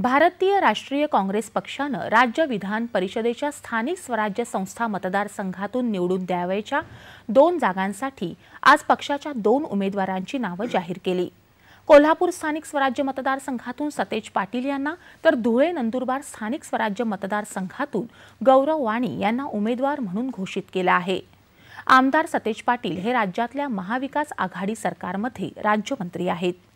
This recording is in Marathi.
भारतीय राष्ट्रीय काँग्रेस पक्षानं राज्य विधान परिषदेच्या स्थानिक स्वराज्य संस्था मतदारसंघातून निवडून द्यावयाच्या दोन जागांसाठी आज पक्षाच्या दोन उमेदवारांची नावं जाहीर केली कोल्हापूर स्थानिक स्वराज्य मतदारसंघातून सतेज पाटील यांना तर धुळे नंदुरबार स्थानिक स्वराज्य मतदारसंघातून गौरव वाणी यांना उमेदवार म्हणून घोषित केलं आहे आमदार सतेज पाटील हे राज्यातल्या महाविकास आघाडी सरकारमध्ये राज्यमंत्री आहेत